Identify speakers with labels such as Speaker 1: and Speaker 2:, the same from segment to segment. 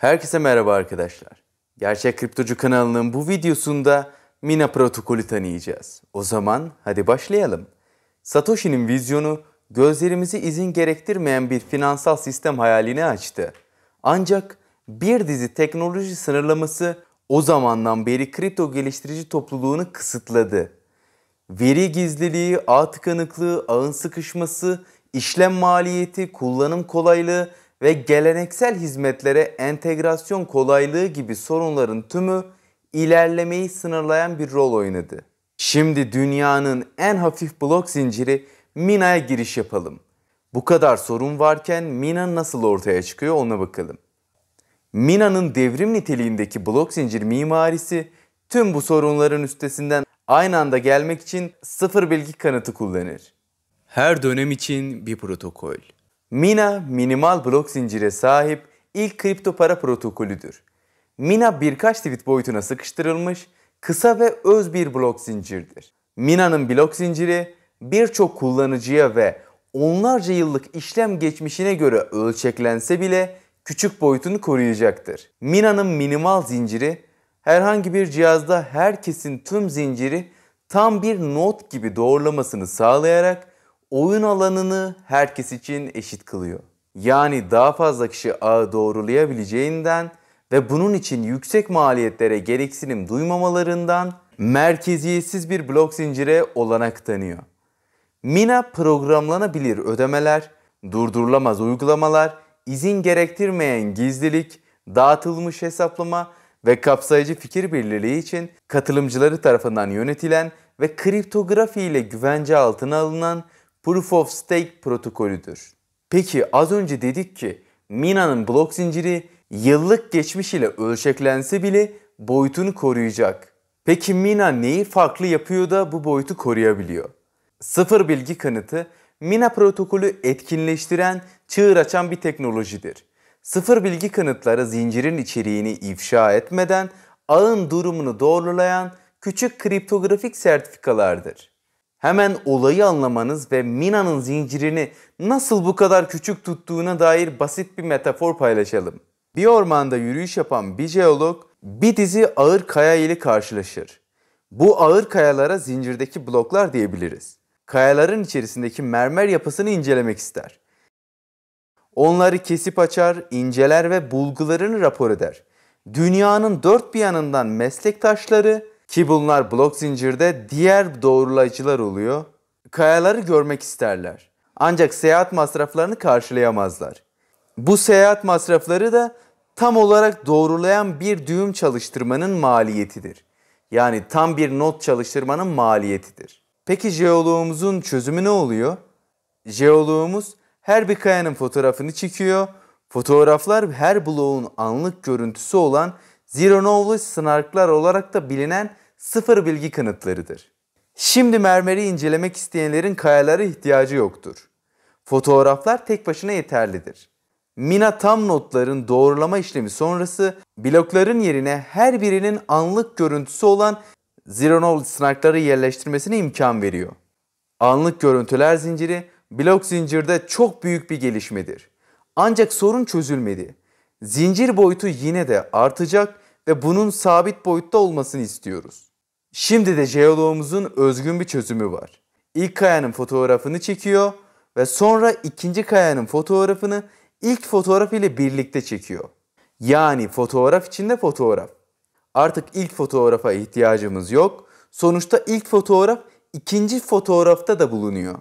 Speaker 1: Herkese merhaba arkadaşlar. Gerçek Kriptocu kanalının bu videosunda Mina protokolü tanıyacağız. O zaman hadi başlayalım. Satoshi'nin vizyonu gözlerimizi izin gerektirmeyen bir finansal sistem hayalini açtı. Ancak bir dizi teknoloji sınırlaması o zamandan beri kripto geliştirici topluluğunu kısıtladı. Veri gizliliği, ağ tıkanıklığı, ağın sıkışması, işlem maliyeti, kullanım kolaylığı ve geleneksel hizmetlere entegrasyon kolaylığı gibi sorunların tümü ilerlemeyi sınırlayan bir rol oynadı. Şimdi dünyanın en hafif blok zinciri Mina'ya giriş yapalım. Bu kadar sorun varken Mina nasıl ortaya çıkıyor ona bakalım. Mina'nın devrim niteliğindeki blok zincir mimarisi tüm bu sorunların üstesinden aynı anda gelmek için sıfır bilgi kanıtı kullanır. Her dönem için bir protokol. Mina minimal blok zincire sahip ilk kripto para protokolüdür. Mina birkaç tweet boyutuna sıkıştırılmış kısa ve öz bir blok zincirdir. Mina'nın blok zinciri birçok kullanıcıya ve onlarca yıllık işlem geçmişine göre ölçeklense bile küçük boyutunu koruyacaktır. Mina'nın minimal zinciri herhangi bir cihazda herkesin tüm zinciri tam bir not gibi doğrulamasını sağlayarak oyun alanını herkes için eşit kılıyor. Yani daha fazla kişi ağı doğrulayabileceğinden ve bunun için yüksek maliyetlere gereksinim duymamalarından merkeziyetsiz bir blok zincire olanak tanıyor. Mina programlanabilir ödemeler, durdurulamaz uygulamalar, izin gerektirmeyen gizlilik, dağıtılmış hesaplama ve kapsayıcı fikir birliği için katılımcıları tarafından yönetilen ve kriptografi ile güvence altına alınan Proof of Stake protokolüdür. Peki az önce dedik ki Mina'nın blok zinciri yıllık geçmiş ile ölçeklense bile boyutunu koruyacak. Peki Mina neyi farklı yapıyor da bu boyutu koruyabiliyor? Sıfır bilgi kanıtı Mina protokolü etkinleştiren, çığır açan bir teknolojidir. Sıfır bilgi kanıtları zincirin içeriğini ifşa etmeden ağın durumunu doğrulayan küçük kriptografik sertifikalardır. Hemen olayı anlamanız ve Mina'nın zincirini nasıl bu kadar küçük tuttuğuna dair basit bir metafor paylaşalım. Bir ormanda yürüyüş yapan bir jeolog bir dizi ağır kaya ile karşılaşır. Bu ağır kayalara zincirdeki bloklar diyebiliriz. Kayaların içerisindeki mermer yapısını incelemek ister. Onları kesip açar, inceler ve bulgularını rapor eder. Dünyanın dört bir yanından meslektaşları ki bunlar blok zincirde diğer doğrulayıcılar oluyor. Kayaları görmek isterler. Ancak seyahat masraflarını karşılayamazlar. Bu seyahat masrafları da tam olarak doğrulayan bir düğüm çalıştırmanın maliyetidir. Yani tam bir not çalıştırmanın maliyetidir. Peki jeoloğumuzun çözümü ne oluyor? Jeoloğumuz her bir kayanın fotoğrafını çekiyor. Fotoğraflar her bloğun anlık görüntüsü olan zero knowledge sınarklar olarak da bilinen sıfır bilgi kanıtlarıdır. Şimdi mermeri incelemek isteyenlerin kayalara ihtiyacı yoktur. Fotoğraflar tek başına yeterlidir. Mina tam notların doğrulama işlemi sonrası blokların yerine her birinin anlık görüntüsü olan zero knowledge sınarkları yerleştirmesine imkan veriyor. Anlık görüntüler zinciri blok zincirde çok büyük bir gelişmedir. Ancak sorun çözülmedi. Zincir boyutu yine de artacak ve bunun sabit boyutta olmasını istiyoruz. Şimdi de jeoloğumuzun özgün bir çözümü var. İlk kayanın fotoğrafını çekiyor ve sonra ikinci kayanın fotoğrafını ilk fotoğraf ile birlikte çekiyor. Yani fotoğraf içinde fotoğraf. Artık ilk fotoğrafa ihtiyacımız yok. Sonuçta ilk fotoğraf ikinci fotoğrafta da bulunuyor.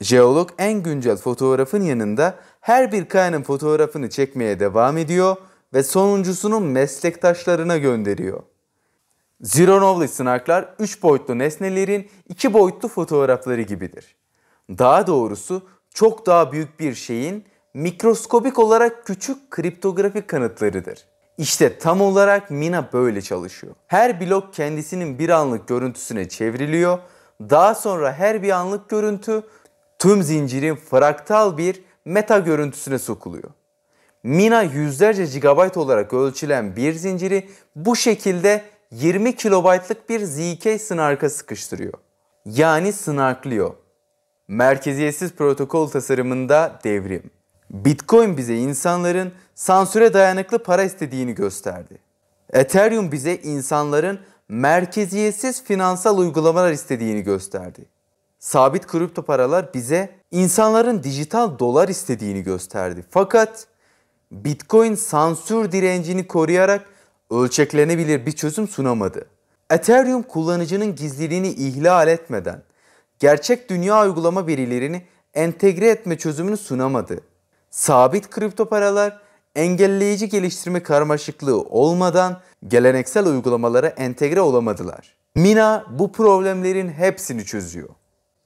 Speaker 1: Jeolog en güncel fotoğrafın yanında her bir kayanın fotoğrafını çekmeye devam ediyor ve sonuncusunu meslektaşlarına gönderiyor. Zironovlu sınaklar 3 boyutlu nesnelerin 2 boyutlu fotoğrafları gibidir. Daha doğrusu çok daha büyük bir şeyin mikroskobik olarak küçük kriptografik kanıtlarıdır. İşte tam olarak Mina böyle çalışıyor. Her blok kendisinin bir anlık görüntüsüne çevriliyor. Daha sonra her bir anlık görüntü tüm zincirin fraktal bir meta görüntüsüne sokuluyor. Mina yüzlerce gigabayt olarak ölçülen bir zinciri bu şekilde 20 kilobaytlık bir ZK snarka sıkıştırıyor. Yani snarklıyor. Merkeziyetsiz protokol tasarımında devrim. Bitcoin bize insanların sansüre dayanıklı para istediğini gösterdi. Ethereum bize insanların merkeziyetsiz finansal uygulamalar istediğini gösterdi. Sabit kripto paralar bize insanların dijital dolar istediğini gösterdi. Fakat Bitcoin sansür direncini koruyarak ölçeklenebilir bir çözüm sunamadı. Ethereum kullanıcının gizliliğini ihlal etmeden gerçek dünya uygulama verilerini entegre etme çözümünü sunamadı. Sabit kripto paralar engelleyici geliştirme karmaşıklığı olmadan geleneksel uygulamalara entegre olamadılar. Mina bu problemlerin hepsini çözüyor.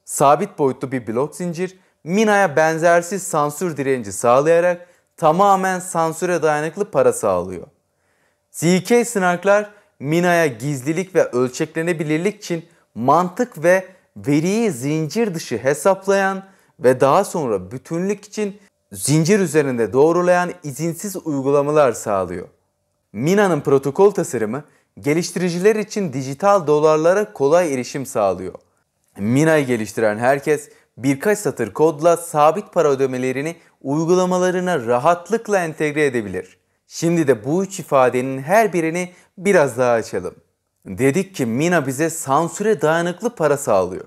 Speaker 1: Sabit boyutlu bir blok zincir Mina'ya benzersiz sansür direnci sağlayarak tamamen sansüre dayanıklı para sağlıyor. ZK sınırlar Mina'ya gizlilik ve ölçeklenebilirlik için mantık ve veriyi zincir dışı hesaplayan ve daha sonra bütünlük için zincir üzerinde doğrulayan izinsiz uygulamalar sağlıyor. Mina'nın protokol tasarımı geliştiriciler için dijital dolarlara kolay erişim sağlıyor. Mina'yı geliştiren herkes birkaç satır kodla sabit para ödemelerini uygulamalarına rahatlıkla entegre edebilir. Şimdi de bu üç ifadenin her birini biraz daha açalım. Dedik ki Mina bize sansüre dayanıklı para sağlıyor.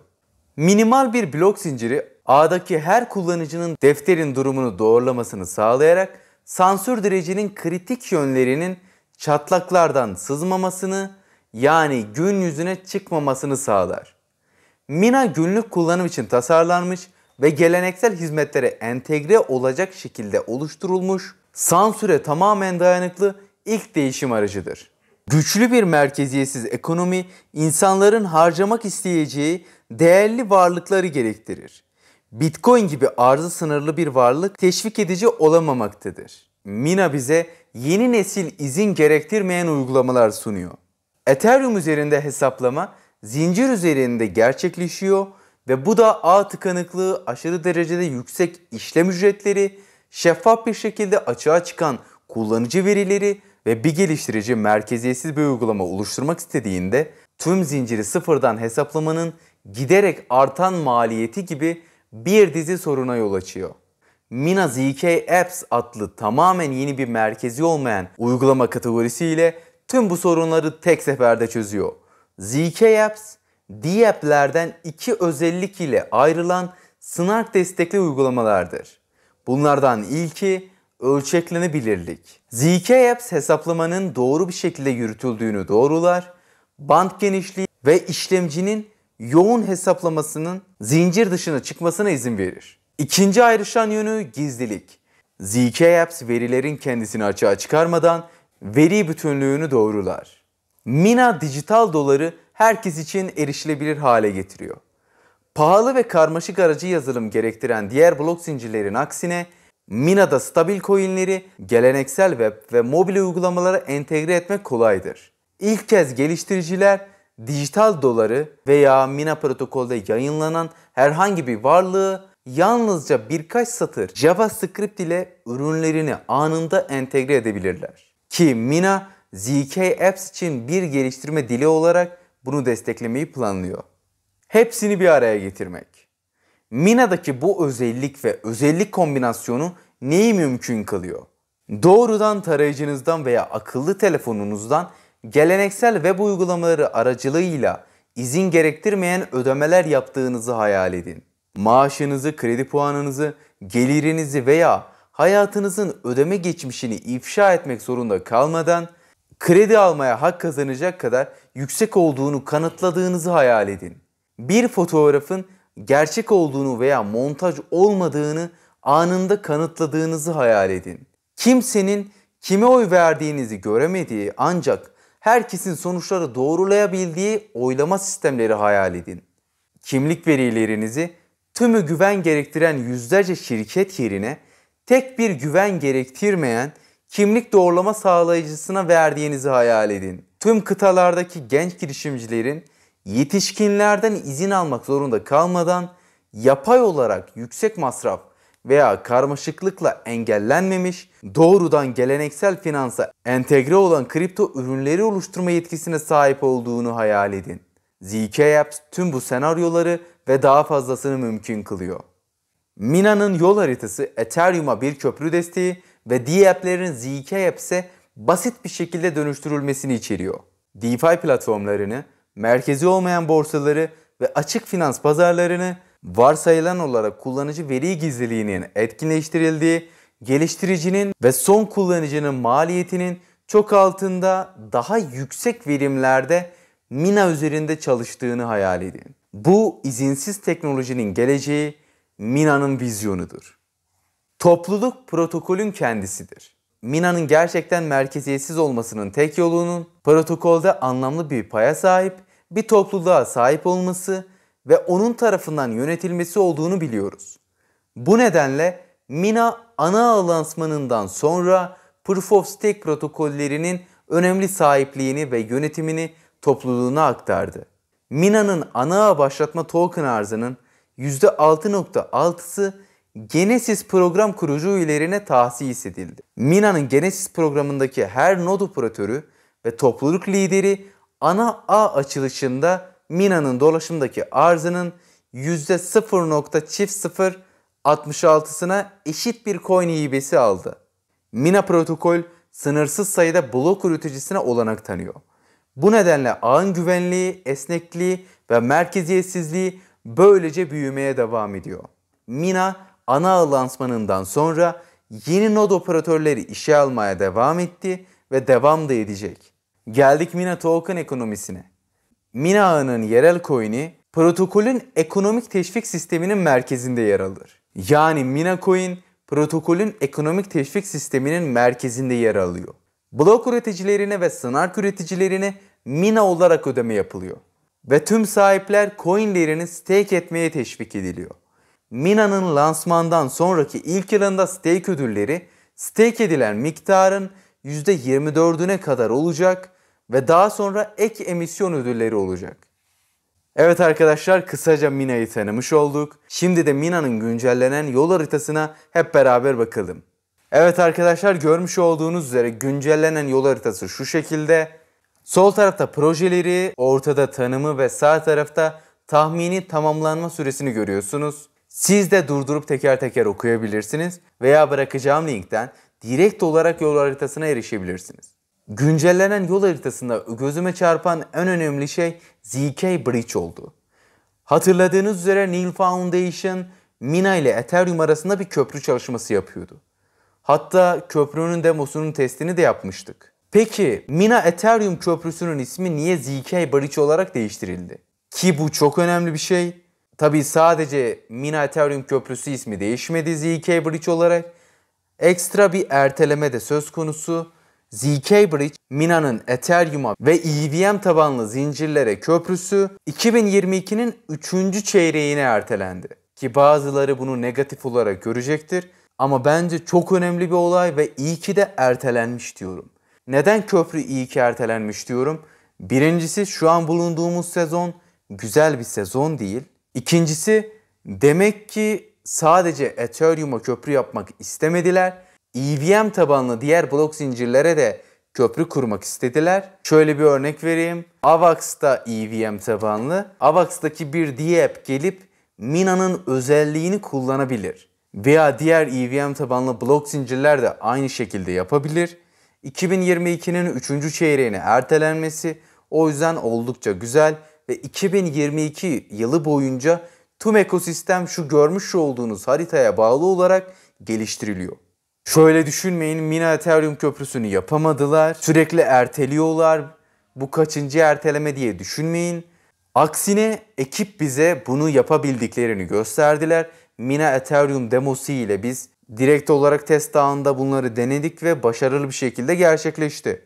Speaker 1: Minimal bir blok zinciri ağdaki her kullanıcının defterin durumunu doğrulamasını sağlayarak sansür direcinin kritik yönlerinin çatlaklardan sızmamasını yani gün yüzüne çıkmamasını sağlar. Mina günlük kullanım için tasarlanmış ve geleneksel hizmetlere entegre olacak şekilde oluşturulmuş, sansüre tamamen dayanıklı ilk değişim aracıdır. Güçlü bir merkeziyetsiz ekonomi insanların harcamak isteyeceği değerli varlıkları gerektirir. Bitcoin gibi arzı sınırlı bir varlık teşvik edici olamamaktadır. Mina bize yeni nesil izin gerektirmeyen uygulamalar sunuyor. Ethereum üzerinde hesaplama zincir üzerinde gerçekleşiyor ve bu da ağ tıkanıklığı aşırı derecede yüksek işlem ücretleri, şeffaf bir şekilde açığa çıkan kullanıcı verileri ve bir geliştirici merkeziyetsiz bir uygulama oluşturmak istediğinde tüm zinciri sıfırdan hesaplamanın giderek artan maliyeti gibi bir dizi soruna yol açıyor. Mina ZK Apps adlı tamamen yeni bir merkezi olmayan uygulama kategorisiyle tüm bu sorunları tek seferde çözüyor. ZK Apps, D App'lerden iki özellik ile ayrılan sınav destekli uygulamalardır. Bunlardan ilki ölçeklenebilirlik. ZK Apps hesaplamanın doğru bir şekilde yürütüldüğünü doğrular, band genişliği ve işlemcinin yoğun hesaplamasının zincir dışına çıkmasına izin verir. İkinci ayrışan yönü gizlilik. ZK Apps verilerin kendisini açığa çıkarmadan veri bütünlüğünü doğrular. Mina dijital doları herkes için erişilebilir hale getiriyor. Pahalı ve karmaşık aracı yazılım gerektiren diğer blok zincirlerin aksine Mina'da stabil coinleri geleneksel web ve mobil uygulamalara entegre etmek kolaydır. İlk kez geliştiriciler dijital doları veya Mina protokolde yayınlanan herhangi bir varlığı yalnızca birkaç satır JavaScript ile ürünlerini anında entegre edebilirler. Ki Mina ZK Apps için bir geliştirme dili olarak bunu desteklemeyi planlıyor. Hepsini bir araya getirmek. Mina'daki bu özellik ve özellik kombinasyonu neyi mümkün kılıyor? Doğrudan tarayıcınızdan veya akıllı telefonunuzdan geleneksel web uygulamaları aracılığıyla izin gerektirmeyen ödemeler yaptığınızı hayal edin. Maaşınızı, kredi puanınızı, gelirinizi veya hayatınızın ödeme geçmişini ifşa etmek zorunda kalmadan kredi almaya hak kazanacak kadar yüksek olduğunu kanıtladığınızı hayal edin. Bir fotoğrafın gerçek olduğunu veya montaj olmadığını anında kanıtladığınızı hayal edin. Kimsenin kime oy verdiğinizi göremediği ancak herkesin sonuçları doğrulayabildiği oylama sistemleri hayal edin. Kimlik verilerinizi tümü güven gerektiren yüzlerce şirket yerine tek bir güven gerektirmeyen kimlik doğrulama sağlayıcısına verdiğinizi hayal edin. Tüm kıtalardaki genç girişimcilerin yetişkinlerden izin almak zorunda kalmadan yapay olarak yüksek masraf veya karmaşıklıkla engellenmemiş, doğrudan geleneksel finansa entegre olan kripto ürünleri oluşturma yetkisine sahip olduğunu hayal edin. ZK Apps tüm bu senaryoları ve daha fazlasını mümkün kılıyor. Mina'nın yol haritası Ethereum'a bir köprü desteği ve D app'lerin ZK apps'e basit bir şekilde dönüştürülmesini içeriyor. DeFi platformlarını, merkezi olmayan borsaları ve açık finans pazarlarını varsayılan olarak kullanıcı veri gizliliğinin etkinleştirildiği, geliştiricinin ve son kullanıcının maliyetinin çok altında daha yüksek verimlerde Mina üzerinde çalıştığını hayal edin. Bu izinsiz teknolojinin geleceği Mina'nın vizyonudur. Topluluk protokolün kendisidir. Mina'nın gerçekten merkeziyetsiz olmasının tek yolunun protokolde anlamlı bir paya sahip bir topluluğa sahip olması ve onun tarafından yönetilmesi olduğunu biliyoruz. Bu nedenle Mina ana lansmanından sonra Proof of Stake protokollerinin önemli sahipliğini ve yönetimini topluluğuna aktardı. Mina'nın ana başlatma token arzının %6.6'sı Genesis program kurucu üyelerine tahsis edildi. Mina'nın Genesis programındaki her nod operatörü ve topluluk lideri ana A açılışında Mina'nın dolaşımdaki arzının %0.0066'sına eşit bir coin hibesi aldı. Mina protokol sınırsız sayıda blok üreticisine olanak tanıyor. Bu nedenle ağın güvenliği, esnekliği ve merkeziyetsizliği böylece büyümeye devam ediyor. Mina ana lansmanından sonra yeni node operatörleri işe almaya devam etti ve devam da edecek. Geldik Mina token ekonomisine. Mina ağının yerel coin'i protokolün ekonomik teşvik sisteminin merkezinde yer alır. Yani Mina coin protokolün ekonomik teşvik sisteminin merkezinde yer alıyor. Blok üreticilerine ve snark üreticilerine Mina olarak ödeme yapılıyor. Ve tüm sahipler coinlerini stake etmeye teşvik ediliyor. Mina'nın lansmandan sonraki ilk yılında stake ödülleri stake edilen miktarın %24'üne kadar olacak ve daha sonra ek emisyon ödülleri olacak. Evet arkadaşlar kısaca Mina'yı tanımış olduk. Şimdi de Mina'nın güncellenen yol haritasına hep beraber bakalım. Evet arkadaşlar görmüş olduğunuz üzere güncellenen yol haritası şu şekilde. Sol tarafta projeleri, ortada tanımı ve sağ tarafta tahmini tamamlanma süresini görüyorsunuz. Siz de durdurup teker teker okuyabilirsiniz veya bırakacağım linkten direkt olarak yol haritasına erişebilirsiniz. Güncellenen yol haritasında gözüme çarpan en önemli şey ZK Bridge oldu. Hatırladığınız üzere Neil Foundation Mina ile Ethereum arasında bir köprü çalışması yapıyordu. Hatta köprünün demosunun testini de yapmıştık. Peki Mina Ethereum köprüsünün ismi niye ZK Bridge olarak değiştirildi? Ki bu çok önemli bir şey Tabi sadece Mina Ethereum Köprüsü ismi değişmedi ZK Bridge olarak. Ekstra bir erteleme de söz konusu. ZK Bridge, Mina'nın Ethereum'a ve EVM tabanlı zincirlere köprüsü 2022'nin 3. çeyreğine ertelendi. Ki bazıları bunu negatif olarak görecektir. Ama bence çok önemli bir olay ve iyi ki de ertelenmiş diyorum. Neden köprü iyi ki ertelenmiş diyorum? Birincisi şu an bulunduğumuz sezon güzel bir sezon değil. İkincisi demek ki sadece Ethereum'a köprü yapmak istemediler. EVM tabanlı diğer blok zincirlere de köprü kurmak istediler. Şöyle bir örnek vereyim. AVAX'ta EVM tabanlı. AVAX'taki bir DApp gelip Mina'nın özelliğini kullanabilir. Veya diğer EVM tabanlı blok zincirler de aynı şekilde yapabilir. 2022'nin 3. çeyreğine ertelenmesi o yüzden oldukça güzel ve 2022 yılı boyunca tüm ekosistem şu görmüş olduğunuz haritaya bağlı olarak geliştiriliyor. Şöyle düşünmeyin Mina Ethereum köprüsünü yapamadılar, sürekli erteliyorlar, bu kaçıncı erteleme diye düşünmeyin. Aksine ekip bize bunu yapabildiklerini gösterdiler. Mina Ethereum demosu ile biz direkt olarak test dağında bunları denedik ve başarılı bir şekilde gerçekleşti.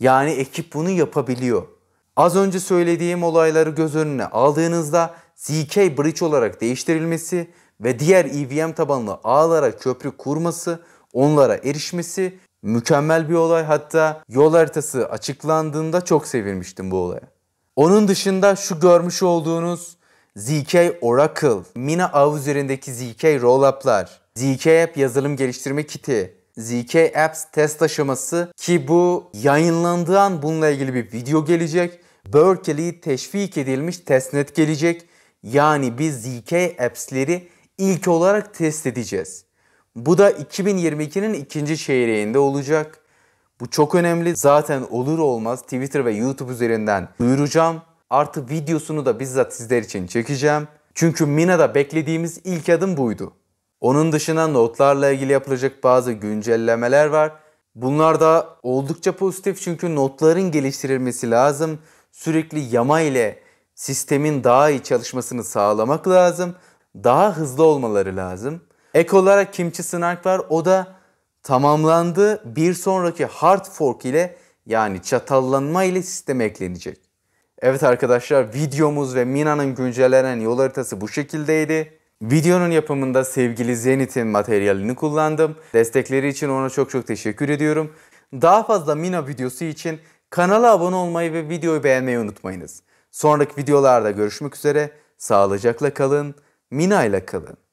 Speaker 1: Yani ekip bunu yapabiliyor. Az önce söylediğim olayları göz önüne aldığınızda ZK Bridge olarak değiştirilmesi ve diğer EVM tabanlı ağlara köprü kurması, onlara erişmesi mükemmel bir olay. Hatta yol haritası açıklandığında çok sevinmiştim bu olaya. Onun dışında şu görmüş olduğunuz ZK Oracle, Mina Ağ üzerindeki ZK Rolluplar, ZK App yazılım geliştirme kiti, ZK Apps test aşaması ki bu yayınlandığı an bununla ilgili bir video gelecek. Berkeley teşvik edilmiş testnet gelecek. Yani biz ZK apps'leri ilk olarak test edeceğiz. Bu da 2022'nin ikinci çeyreğinde olacak. Bu çok önemli. Zaten olur olmaz Twitter ve YouTube üzerinden duyuracağım. Artı videosunu da bizzat sizler için çekeceğim. Çünkü Mina'da beklediğimiz ilk adım buydu. Onun dışında notlarla ilgili yapılacak bazı güncellemeler var. Bunlar da oldukça pozitif çünkü notların geliştirilmesi lazım sürekli yama ile sistemin daha iyi çalışmasını sağlamak lazım. Daha hızlı olmaları lazım. Ek olarak kimçi sınak var. O da tamamlandı. Bir sonraki hard fork ile yani çatallanma ile sisteme eklenecek. Evet arkadaşlar videomuz ve Mina'nın güncellenen yol haritası bu şekildeydi. Videonun yapımında sevgili Zenit'in materyalini kullandım. Destekleri için ona çok çok teşekkür ediyorum. Daha fazla Mina videosu için Kanala abone olmayı ve videoyu beğenmeyi unutmayınız. Sonraki videolarda görüşmek üzere. Sağlıcakla kalın, minayla kalın.